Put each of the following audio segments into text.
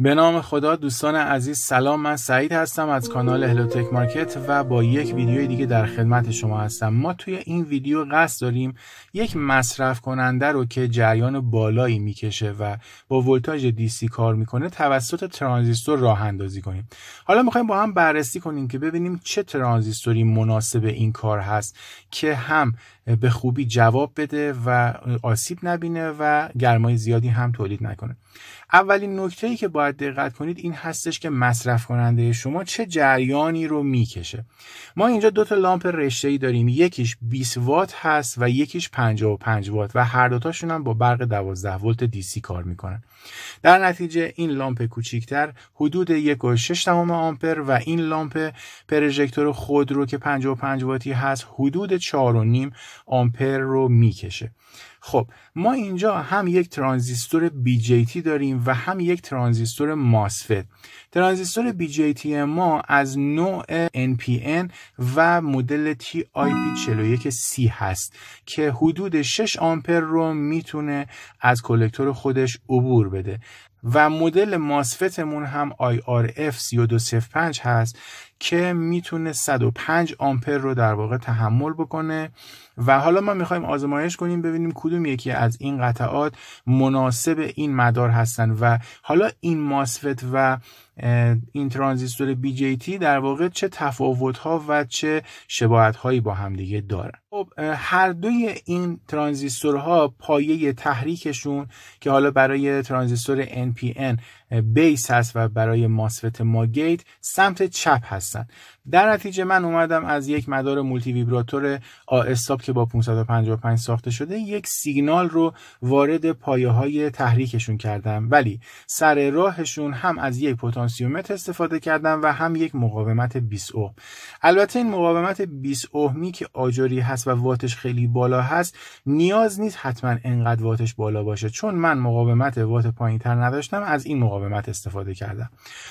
به نام خدا دوستان عزیز سلام من سعید هستم از کانال هلوتک مارکت و با یک ویدیو دیگه در خدمت شما هستم ما توی این ویدیو قصد داریم یک مصرف کننده رو که جریان بالایی میکشه و با ولتاژ دیسی کار میکنه توسط ترانزیستور راه اندازی کنیم حالا میخوایم با هم بررسی کنیم که ببینیم چه ترانزیستوری مناسب این کار هست که هم به خوبی جواب بده و آسیب نبینه و گرمای زیادی هم تولید نکنه اولین نکته ای که باید دقت کنید این هستش که مصرف کننده شما چه جریانی رو میکشه ما اینجا دو تا لامپ رشته ای داریم یکیش 20 وات هست و یکیش 55 وات و هر دوتاشون هم با برق 12 ولت دیسی کار میکنن در نتیجه این لامپ کوچیکتر حدود 1.6 آمپر و این لامپ پرژکتور خود رو که 55 واتی هست حدود 4.5 آمپر رو میکشه خب ما اینجا هم یک ترانزیستور BJT داریم و هم یک ترانزیستور ماسفت ترانزیستور BJT ما از نوع NPN و مدل TIP41C هست که حدود 6 آمپر رو میتونه از کلکتور خودش عبور بده و مدل ماسفتمون هم IRF 3205 هست که میتونه 105 آمپر رو در واقع تحمل بکنه و حالا ما میخوایم آزمایش کنیم ببینیم کدوم یکی از این قطعات مناسب این مدار هستن و حالا این ماسفت و این ترانزیستور تی در واقع چه تفاوت ها و چه شباهت هایی با هم دیگه دارن خب هر دوی این ترانزیستورها پایه تحریکشون که حالا برای ترانزیستور NPN بیس هست و برای ماسفت ما گیت سمت چپ هستن در نتیجه من اومدم از یک مدار مولتی ویبراتور آستاب که با 555 ساخته شده یک سیگنال رو وارد پایه های تحریکشون کردم ولی سر راهشون هم از یک پتانسیومتر استفاده کردم و هم یک مقاومت 20 اوم البته این مقاومت 20 اومی که آجری هست و واتش خیلی بالا هست نیاز نیست حتما انقدر واتش بالا باشه چون من مقاومت وات تر نداشتم از این مقاومت مقاومت استفاده کردم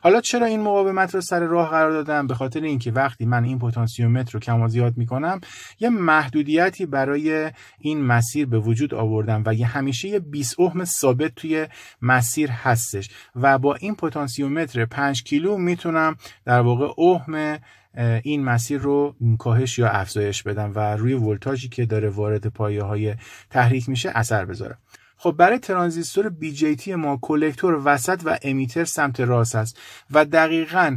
حالا چرا این مقاومت رو سر راه قرار دادم به خاطر اینکه وقتی من این پتانسیومتر رو کم و زیاد میکنم یه محدودیتی برای این مسیر به وجود آوردم و یه همیشه یه 20 اهم ثابت توی مسیر هستش و با این پتانسیومتر 5 کیلو میتونم در واقع اهم این مسیر رو کاهش یا افزایش بدم و روی ولتاژی که داره وارد پایه های تحریک میشه اثر بذارم خب برای ترانزیستور تی ما کلکتور وسط و امیتر سمت راست است و دقیقا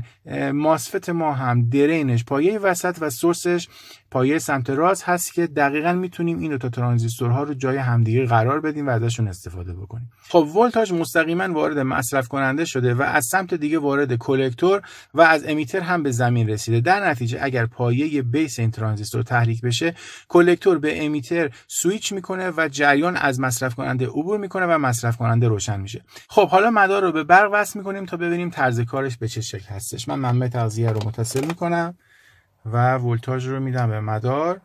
ماسفت ما هم درینش پایه وسط و سورسش پایه سمت راست هست که دقیقا میتونیم این دو تا ترانزیستورها رو جای همدیگه قرار بدیم و ازشون استفاده بکنیم خب ولتاژ مستقیما وارد مصرف کننده شده و از سمت دیگه وارد کلکتور و از امیتر هم به زمین رسیده در نتیجه اگر پایه بیس این ترانزیستور تحریک بشه کلکتور به امیتر سویچ میکنه و جریان از مصرف کننده عبور میکنه و مصرف کننده روشن میشه خب حالا مدار رو به برق وصل میکنیم تا ببینیم طرز کارش به چه شکل هستش من منبع تغذیه رو متصل میکنم و ولتاژ رو میدم به مدار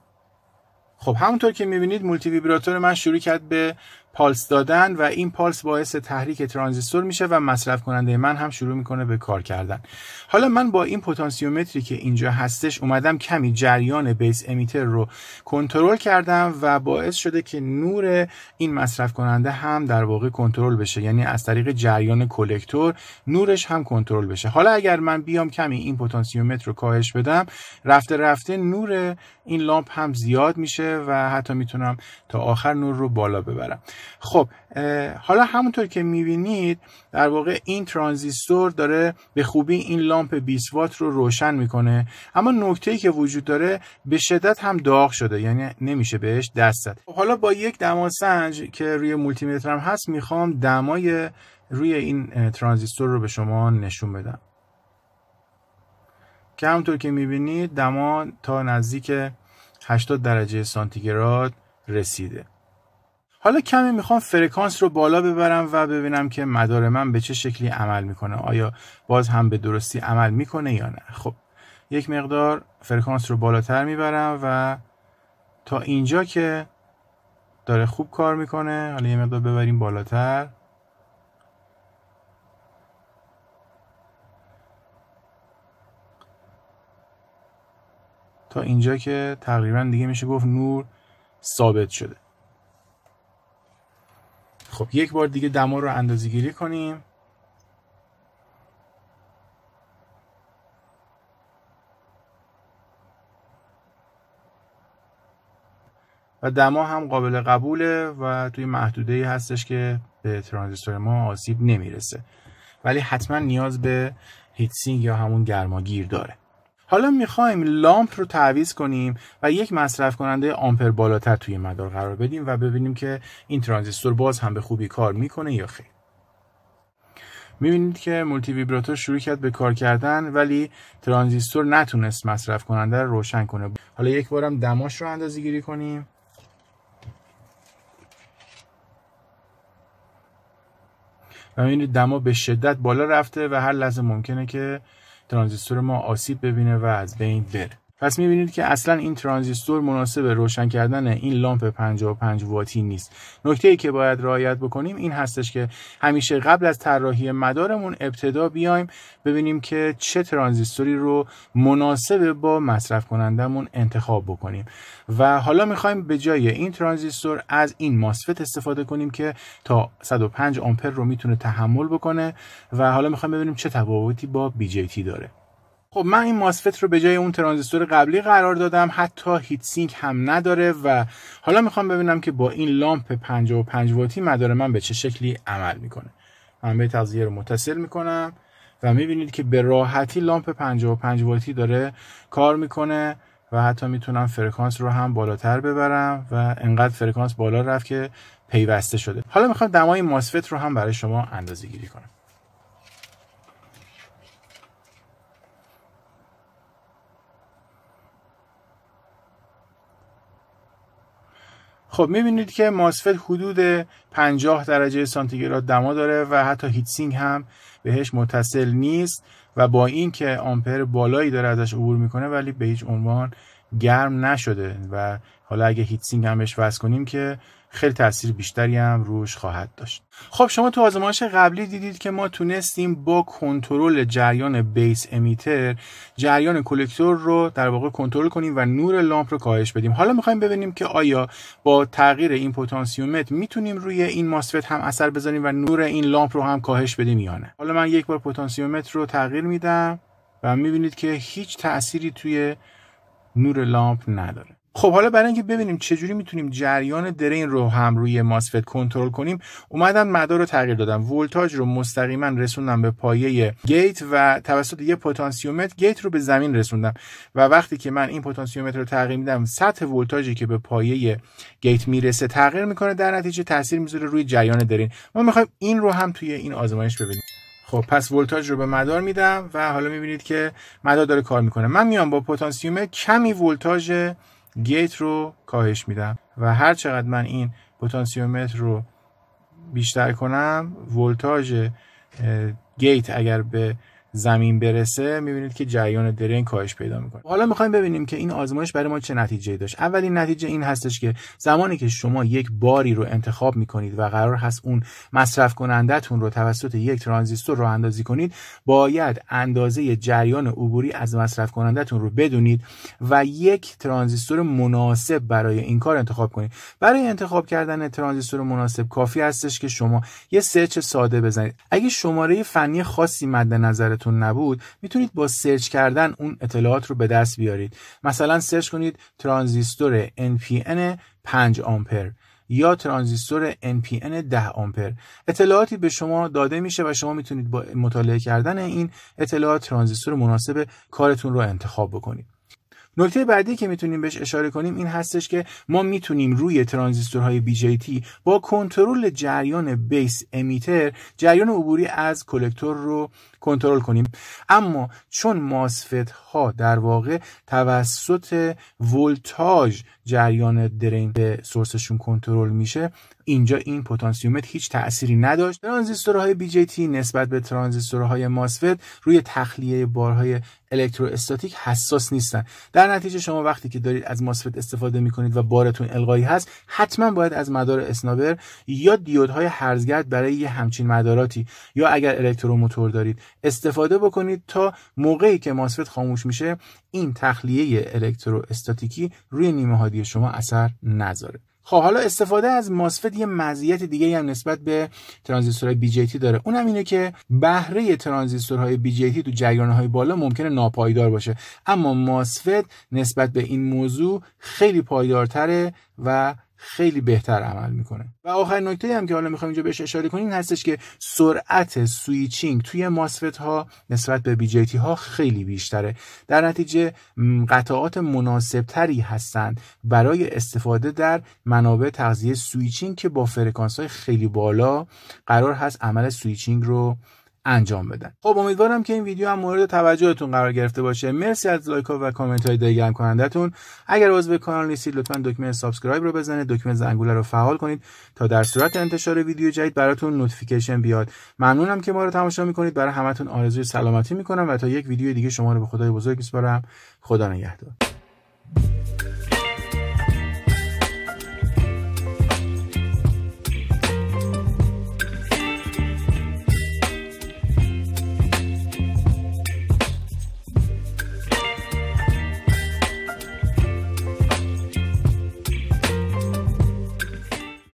خب همونطور که میبینید مولتی ویبراتور من شروع کرد به پالس دادن و این پالس باعث تحریک ترانزیستور میشه و مصرف کننده من هم شروع میکنه به کار کردن حالا من با این پتانسیومتری که اینجا هستش اومدم کمی جریان بیس امیتر رو کنترل کردم و باعث شده که نور این مصرف کننده هم در واقع کنترل بشه یعنی از طریق جریان کلکتور نورش هم کنترل بشه حالا اگر من بیام کمی این پتانسیومتر رو کاهش بدم رفته رفته نور این لامپ هم زیاد میشه و حتی میتونم تا آخر نور رو بالا ببرم خب حالا همونطور که میبینید در واقع این ترانزیستور داره به خوبی این لامپ 20 وات رو روشن میکنه اما نکته که وجود داره به شدت هم داغ شده یعنی نمیشه بهش دست زد خب، حالا با یک دماسنج که روی مولتی مترم هست میخوام دمای روی این ترانزیستور رو به شما نشون بدم که همونطور که میبینید دما تا نزدیک 80 درجه سانتیگراد رسیده حالا کمی میخوام فرکانس رو بالا ببرم و ببینم که مدار من به چه شکلی عمل میکنه آیا باز هم به درستی عمل میکنه یا نه خب یک مقدار فرکانس رو بالاتر میبرم و تا اینجا که داره خوب کار میکنه حالا یه مقدار ببریم بالاتر تا اینجا که تقریبا دیگه میشه گفت نور ثابت شده خب یک بار دیگه دما رو اندازه گیری کنیم و دما هم قابل قبوله و توی محدوده ای هستش که به ترانزیستور ما آسیب نمیرسه ولی حتما نیاز به هیتسینگ یا همون گرماگیر داره حالا میخوایم لامپ رو تعویض کنیم و یک مصرف کننده آمپر بالاتر توی مدار قرار بدیم و ببینیم که این ترانزیستور باز هم به خوبی کار میکنه یا خیر میبینید که مولتی ویبراتور شروع کرد به کار کردن ولی ترانزیستور نتونست مصرف کننده رو روشن کنه حالا یک بارم دماش رو اندازه گیری کنیم و میبینید دما به شدت بالا رفته و هر لحظه ممکنه که ترانزیستور ما آسیب ببینه و از بین بره پس میبینید که اصلا این ترانزیستور مناسب روشن کردن این لامپ 55 واتی نیست نکته ای که باید رعایت بکنیم این هستش که همیشه قبل از طراحی مدارمون ابتدا بیایم ببینیم که چه ترانزیستوری رو مناسب با مصرف کنندمون انتخاب بکنیم و حالا میخوایم به جای این ترانزیستور از این ماسفت استفاده کنیم که تا 105 آمپر رو میتونه تحمل بکنه و حالا میخوایم ببینیم چه تفاوتی با BJT داره خب من این ماسفت رو به جای اون ترانزیستور قبلی قرار دادم حتی هیت سینک هم نداره و حالا میخوام ببینم که با این لامپ 55 واتی مدار من به چه شکلی عمل میکنه من به تغذیه رو متصل میکنم و میبینید که به راحتی لامپ 55 واتی داره کار میکنه و حتی میتونم فرکانس رو هم بالاتر ببرم و انقدر فرکانس بالا رفت که پیوسته شده حالا میخوام دمای ماسفت رو هم برای شما اندازه گیری کنم خب میبینید که ماسفت حدود 50 درجه سانتیگراد دما داره و حتی هیتسینگ هم بهش متصل نیست و با اینکه آمپر بالایی داره ازش عبور میکنه ولی به هیچ عنوان گرم نشده و حالا اگه هیتسینگ هم بهش وصل کنیم که خیلی تاثیر بیشتری هم روش خواهد داشت خب شما تو آزمایش قبلی دیدید که ما تونستیم با کنترل جریان بیس امیتر جریان کلکتور رو در واقع کنترل کنیم و نور لامپ رو کاهش بدیم حالا میخوایم ببینیم که آیا با تغییر این پتانسیومتر میتونیم روی این ماسفت هم اثر بذاریم و نور این لامپ رو هم کاهش بدیم یا نه حالا من یک بار پتانسیومتر رو تغییر میدم و میبینید که هیچ تأثیری توی نور لامپ نداره خب حالا برای اینکه ببینیم چجوری میتونیم جریان درین رو هم روی ماسفت کنترل کنیم اومدم مدار رو تغییر دادم ولتاژ رو مستقیما رسوندم به پایه گیت و توسط یه پتانسیومتر گیت رو به زمین رسوندم و وقتی که من این پتانسیومتر رو تغییر میدم سطح ولتاژی که به پایه گیت میرسه تغییر میکنه در نتیجه تاثیر میذاره روی جریان درین ما میخوایم این رو هم توی این آزمایش ببینیم خب پس ولتاژ رو به مدار میدم و حالا میبینید که مدار داره کار میکنه من میام با پتانسیومتر کمی ولتاژ گیت رو کاهش میدم و هر چقدر من این پتانسیومتر رو بیشتر کنم ولتاژ گیت اگر به زمین برسه میبینید که جریان درین کاهش پیدا میکنه حالا میخوایم ببینیم که این آزمایش برای ما چه نتیجه داشت اولین نتیجه این هستش که زمانی که شما یک باری رو انتخاب میکنید و قرار هست اون مصرف کنندتون رو توسط یک ترانزیستور رو اندازی کنید باید اندازه جریان عبوری از مصرف کنندتون رو بدونید و یک ترانزیستور مناسب برای این کار انتخاب کنید برای انتخاب کردن ترانزیستور مناسب کافی هستش که شما یه سرچ ساده بزنید اگه شماره فنی خاصی مد نظر نبود میتونید با سرچ کردن اون اطلاعات رو به دست بیارید مثلا سرچ کنید ترانزیستور NPN 5 آمپر یا ترانزیستور NPN 10 آمپر اطلاعاتی به شما داده میشه و شما میتونید با مطالعه کردن این اطلاعات ترانزیستور مناسب کارتون رو انتخاب بکنید نکته بعدی که میتونیم بهش اشاره کنیم این هستش که ما میتونیم روی ترانزیستورهای BJT با کنترل جریان بیس امیتر جریان عبوری از کلکتور رو کنترل کنیم اما چون ماسفت ها در واقع توسط ولتاژ جریان درین به سورسشون کنترل میشه اینجا این پتانسیومت هیچ تأثیری نداشت ترانزیستورهای تی نسبت به ترانزیستورهای ماسفت روی تخلیه بارهای الکتروستاتیک حساس نیستن در نتیجه شما وقتی که دارید از ماسفت استفاده میکنید و بارتون القایی هست حتما باید از مدار اسنابر یا دیودهای هرزگرد برای یه همچین مداراتی یا اگر الکتروموتور دارید استفاده بکنید تا موقعی که ماسفت خاموش میشه این تخلیه الکتروستاتیکی روی نیمه شما اثر نذاره خب حالا استفاده از ماسفت یه مزیت دیگه هم نسبت به ترانزیستورهای تی داره اونم اینه که بهره ترانزیستورهای تی تو جریانهای بالا ممکنه ناپایدار باشه اما ماسفت نسبت به این موضوع خیلی پایدارتره و خیلی بهتر عمل میکنه و آخرین نکته هم که حالا میخوایم اینجا بهش اشاره کنیم هستش که سرعت سویچینگ توی ماسفت ها نسبت به تی ها خیلی بیشتره در نتیجه قطعات مناسبتری هستند برای استفاده در منابع تغذیه سویچینگ که با فرکانس های خیلی بالا قرار هست عمل سویچینگ رو انجام بدن خب امیدوارم که این ویدیو هم مورد توجهتون قرار گرفته باشه مرسی از لایک ها و کامنت های دلگرم کنندتون اگر عضو به کانال نیستید لطفا دکمه سابسکرایب رو بزنید دکمه زنگوله رو فعال کنید تا در صورت انتشار ویدیو جدید براتون نوتیفیکیشن بیاد ممنونم که ما رو تماشا میکنید برای همتون آرزوی سلامتی میکنم و تا یک ویدیو دیگه شما رو به خدای بزرگ میسپارم خدا نگهدار